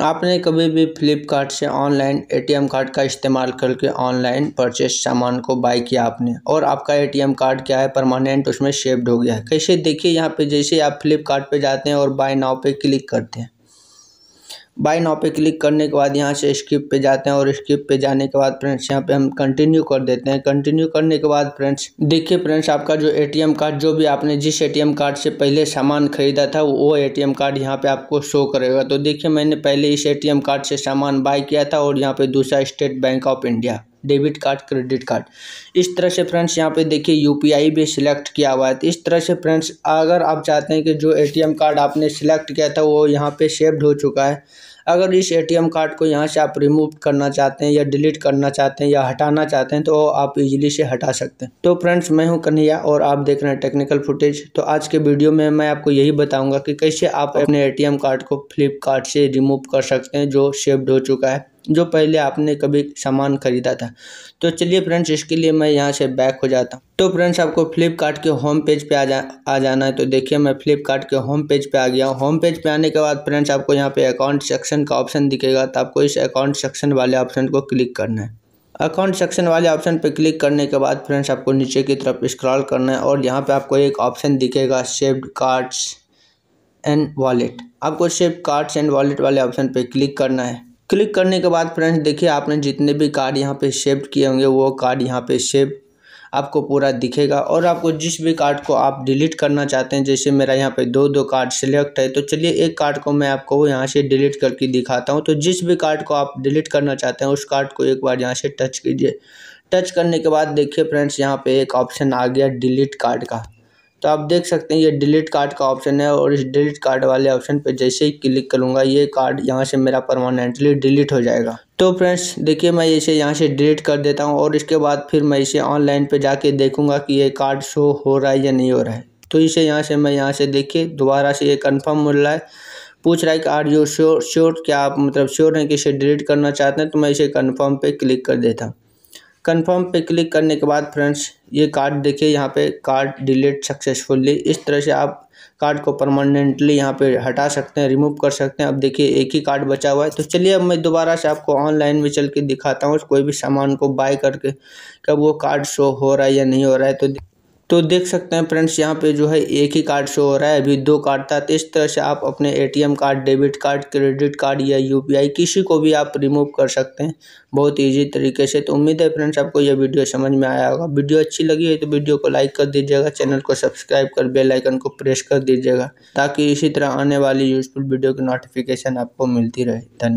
आपने कभी भी फ्लिपकार्ट से ऑनलाइन एटीएम कार्ड का इस्तेमाल करके ऑनलाइन परचेस सामान को बाई किया आपने और आपका एटीएम कार्ड क्या है परमानेंट उसमें सेव्ड हो गया है कैसे देखिए यहाँ पे जैसे आप फ्लिपकार्ट पे जाते हैं और बाय नाव पे क्लिक करते हैं बाई नाव पे क्लिक करने के बाद यहाँ से स्किप पे जाते हैं और स्किप पे जाने के बाद फ्रेंड्स यहाँ पे हम कंटिन्यू कर देते हैं कंटिन्यू करने के बाद फ्रेंड्स देखिए फ्रेंड्स आपका जो एटीएम कार्ड जो भी आपने जिस एटीएम कार्ड से पहले सामान खरीदा था वो एटीएम कार्ड यहाँ पे आपको शो करेगा तो देखिए मैंने पहले इस एटीएम कार्ड से सामान बाय किया था और यहाँ पे दूसरा State Bank of India debit card credit card इस तरह से फ्रेंड्स यहाँ पे देखिए यूपीआई भी सिलेक्ट किया हुआ है तो इस तरह से फ्रेंड्स अगर आप चाहते हैं कि जो एटीएम कार्ड आपने सिलेक्ट किया था वो यहाँ पे सेव्ड हो चुका है अगर इस एटीएम कार्ड को यहाँ से आप रिमूव करना चाहते हैं या डिलीट करना चाहते हैं या हटाना चाहते हैं तो आप इजीली से हटा सकते हैं तो फ्रेंड्स मैं हूँ कन्हैया और आप देख रहे हैं टेक्निकल फुटेज तो आज के वीडियो में मैं आपको यही बताऊँगा कि कैसे आप अपने ए कार्ड को फ्लिपकार्ट से रिमूव कर सकते हैं जो सेव्ड हो चुका है जो पहले आपने कभी सामान खरीदा था तो चलिए फ्रेंड्स इसके लिए मैं यहाँ से बैक हो जाता हूँ तो फ्रेंड्स आपको फ्लिपकार्ट के होम पेज पे आ जा आ जाना है तो देखिए मैं फ्लिपकार्ट के होम पेज पे आ गया हूँ होम पेज पे आने के बाद फ्रेंड्स आपको यहाँ पे अकाउंट सेक्शन का ऑप्शन दिखेगा तो आपको इस अकाउंट सेक्शन वाले ऑप्शन को क्लिक करना है अकाउंट सेक्शन वाले ऑप्शन पर क्लिक करने के बाद फ्रेंड्स आपको नीचे की तरफ स्क्रॉल करना है और यहाँ पर आपको एक ऑप्शन दिखेगा सेव्ड कार्ड्स एंड वॉलेट आपको सेव कार्ड्स एंड वॉलेट वाले ऑप्शन पर क्लिक करना है क्लिक करने के बाद फ्रेंड्स देखिए आपने जितने भी कार्ड यहाँ पे सेव किए होंगे वो कार्ड यहाँ पे सेव आपको पूरा दिखेगा और आपको जिस भी कार्ड को आप डिलीट करना चाहते हैं जैसे मेरा यहाँ पे दो दो कार्ड सेलेक्ट है तो चलिए एक कार्ड को मैं आपको यहाँ से डिलीट करके दिखाता हूँ तो जिस भी कार्ड को आप डिलीट करना चाहते हैं उस कार्ड को एक बार यहाँ से टच कीजिए टच करने के बाद देखिए फ्रेंड्स यहाँ पे एक ऑप्शन आ गया डिलीट कार्ड का तो आप देख सकते हैं ये डिलीट कार्ड का ऑप्शन है और इस डिलीट कार्ड वाले ऑप्शन पे जैसे ही क्लिक करूँगा ये कार्ड यहाँ से मेरा परमानेंटली डिलीट हो जाएगा तो फ्रेंड्स देखिए मैं इसे यहाँ से डिलीट कर देता हूँ और इसके बाद फिर मैं इसे ऑनलाइन पे जाके देखूँगा कि ये कार्ड शो हो रहा है या नहीं हो रहा है तो इसे यहाँ से मैं यहाँ से देखिए दोबारा से ये कन्फर्म हो रहा है पूछ रहा है कि आर यू श्योर श्योर क्या आप मतलब श्योर हैं कि इसे डिलीट करना चाहते हैं तो मैं इसे कन्फर्म पर क्लिक कर देता हूँ कन्फर्म पे क्लिक करने के बाद फ्रेंड्स ये कार्ड देखिए यहाँ पे कार्ड डिलीट सक्सेसफुली इस तरह से आप कार्ड को परमानेंटली यहाँ पे हटा सकते हैं रिमूव कर सकते हैं अब देखिए एक ही कार्ड बचा हुआ है तो चलिए अब मैं दोबारा से आपको ऑनलाइन में चल के दिखाता हूँ कोई भी सामान को बाय करके कब वो कार्ड शो हो रहा है या नहीं हो रहा है तो तो देख सकते हैं फ्रेंड्स यहाँ पे जो है एक ही कार्ड शो हो रहा है अभी दो कार्ड था तो इस तरह से आप अपने ATM card debit card credit card या यूपीआई किसी को भी आप रिमूव कर सकते हैं बहुत ईजी तरीके से तो उम्मीद है फ्रेंड्स आपको यह वीडियो समझ में आया होगा वीडियो अच्छी लगी है तो वीडियो को लाइक कर दीजिएगा चैनल को सब्सक्राइब कर बेलाइकन को प्रेस कर दीजिएगा ताकि इसी तरह आने वाली यूजफुल वीडियो की नोटिफिकेशन आपको मिलती रहे धन्यवाद